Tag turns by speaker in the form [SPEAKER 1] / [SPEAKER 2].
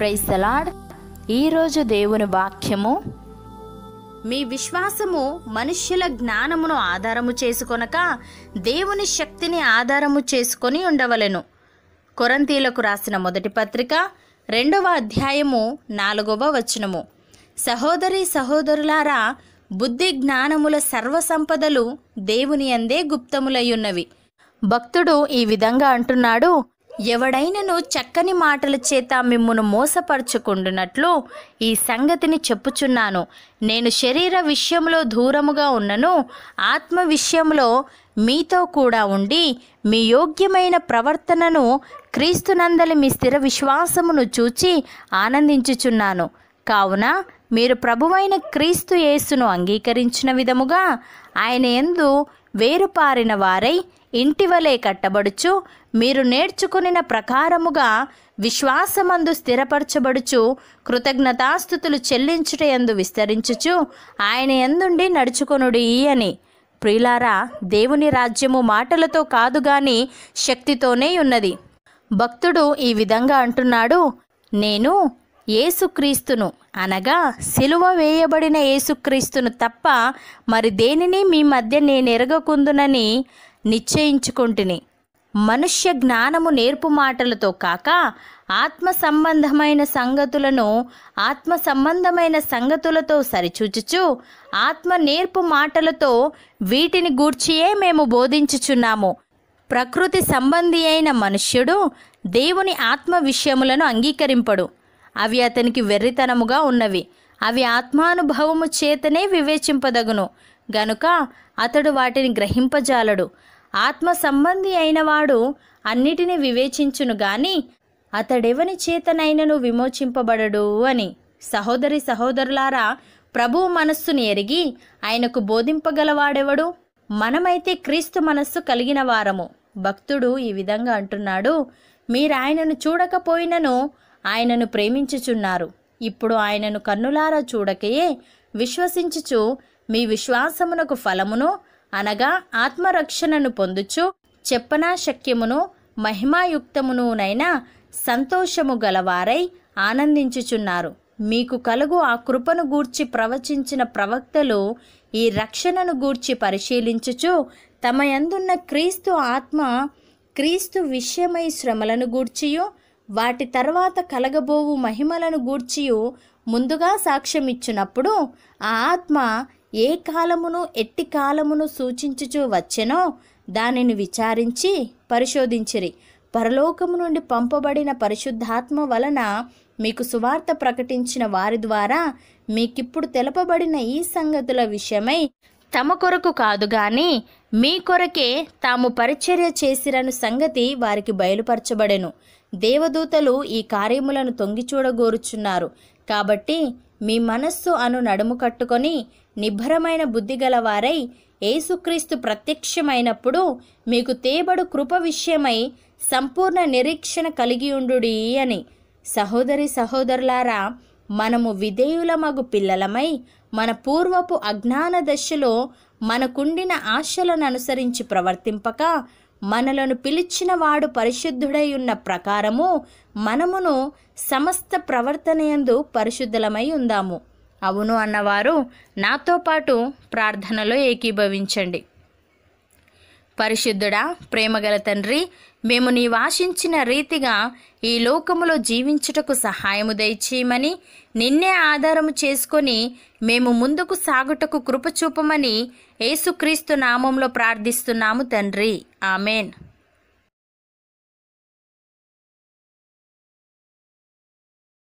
[SPEAKER 1] praise the Lord ఈరోజు దేవుని వాక్యము మీ విశ్వాసము మనుష్యుల జ్ఞానమును ఆధారము చేసుకొనక దేవుని శక్తిని ఆధారము చేసుకొని ఉండవలెను కొరంతీలకు రాసిన మొదటి పత్రిక రెండవ అధ్యాయము నాలుగవ వచనము సహోదరి సహోదరులారా బుద్ధి జ్ఞానముల సర్వ సంపదలు దేవుని అందే గుప్తములయ్యున్నవి భక్తుడు ఈ విధంగా అంటున్నాడు ఎవడైనను చక్కని మాటల చేత మిమ్మును మోసపరుచుకుండునట్లు ఈ సంగతిని చెప్పుచున్నాను నేను శరీర విషయంలో దూరముగా ఉన్నను ఆత్మ విషయంలో మీతో కూడా ఉండి మీ యోగ్యమైన ప్రవర్తనను క్రీస్తునందలి మీ స్థిర విశ్వాసమును చూచి ఆనందించుచున్నాను కావున మీరు ప్రభువైన క్రీస్తు యేసును అంగీకరించిన విధముగా ఆయన ఎందు వేరుపారిన వారై ఇంటివలే కట్టబడుచు మీరు నేర్చుకునిన ప్రకారముగా విశ్వాసమందు స్థిరపరచబడుచు కృతజ్ఞతాస్థుతులు చెల్లించుటందు విస్తరించుచు ఆయన ఎందుండి నడుచుకొనుడు అని ప్రియులారా దేవుని రాజ్యము మాటలతో కాదు గాని శక్తితోనే ఉన్నది భక్తుడు ఈ విధంగా అంటున్నాడు నేను ఏసుక్రీస్తును అనగా సిలువ వేయబడిన ఏసుక్రీస్తును తప్ప మరి దేనిని మీ మధ్య నేను ఎరగకుందునని నిశ్చయించుకుంటుని మనుష్య జ్ఞానము నేర్పు మాటలతో కాక ఆత్మ సంబంధమైన సంగతులను ఆత్మ సంబంధమైన సంగతులతో సరిచూచుచు ఆత్మ నేర్పు మాటలతో వీటిని గూర్చియే మేము బోధించుచున్నాము ప్రకృతి సంబంధి అయిన మనుష్యుడు దేవుని ఆత్మ విషయములను అంగీకరింపడు అవి అతనికి వెర్రితనముగా ఉన్నవి అవి ఆత్మానుభవము చేతనే వివేచింపదగును గనుక అతడు వాటిని గ్రహింపజాలడు ఆత్మ సంబంధి అయినవాడు అన్నిటిని వివేచించును గాని అతడెవని చేతనైనను విమోచింపబడడు అని సహోదరి సహోదరులారా ప్రభువు మనస్సును ఎరిగి ఆయనకు బోధింపగలవాడెవడు మనమైతే క్రీస్తు మనస్సు కలిగిన వారము భక్తుడు ఈ విధంగా అంటున్నాడు మీరాయనను చూడకపోయినను ఆయనను ప్రేమించుచున్నారు ఇప్పుడు ఆయనను కన్నులారా చూడకయే విశ్వసించుచు మీ విశ్వాసమునకు ఫలమును అనగా ఆత్మరక్షణను పొందుచు చెప్పనా శక్యమును సంతోషము గలవారై ఆనందించుచున్నారు మీకు కలుగు ఆ కృపను గూర్చి ప్రవచించిన ప్రవక్తలు ఈ రక్షణను గూర్చి పరిశీలించుచు తమ యందున్న క్రీస్తు ఆత్మ క్రీస్తు విషయమై శ్రమలను గూర్చియు వాటి తర్వాత కలగబోవు మహిమలను గూర్చియు ముందుగా సాక్ష్యమిచ్చునప్పుడు ఆ ఆత్మ ఏ కాలమును ఎట్టి కాలమును సూచించుచూ వచ్చెనో దానిని విచారించి పరిశోధించిరి పరలోకము నుండి పంపబడిన పరిశుద్ధాత్మ వలన మీకు సువార్త ప్రకటించిన వారి ద్వారా మీకిప్పుడు తెలపబడిన ఈ సంగతుల విషయమై తమ కొరకు కాదు గాని మీ కొరకే తాము పరిచర్య చేసిరను సంగతి వారికి బయలుపరచబడెను దేవదూతలు ఈ కార్యములను తొంగిచూడగోరుచున్నారు కాబట్టి మీ మనస్సు అను నడుము కట్టుకొని నిభ్రమైన బుద్ధి గలవారై యేసుక్రీస్తు ప్రత్యక్షమైనప్పుడు మీకు తేబడు కృప విషయమై సంపూర్ణ నిరీక్షణ కలిగి ఉండు అని సహోదరి సహోదరులారా మనము విధేయులమగు పిల్లలమై మన పూర్వపు అజ్ఞాన దశలో మనకుండిన ఆశలను అనుసరించి ప్రవర్తింపక మనలను పిలిచిన వాడు పరిశుద్ధుడై ఉన్న ప్రకారము మనమును సమస్త ప్రవర్తనయందు పరిశుద్ధులమై ఉందాము అవును అన్నవారు నాతో పాటు ప్రార్థనలో ఏకీభవించండి పరిశుద్ధుడా ప్రేమగల తండ్రి మేము నీ వాసించిన రీతిగా ఈ లోకములో జీవించుటకు సహాయము దయచేయమని నిన్నే ఆధారము చేసుకొని మేము ముందుకు సాగుటకు కృపచూపమని యేసుక్రీస్తు నామంలో ప్రార్థిస్తున్నాము తండ్రి ఆమెన్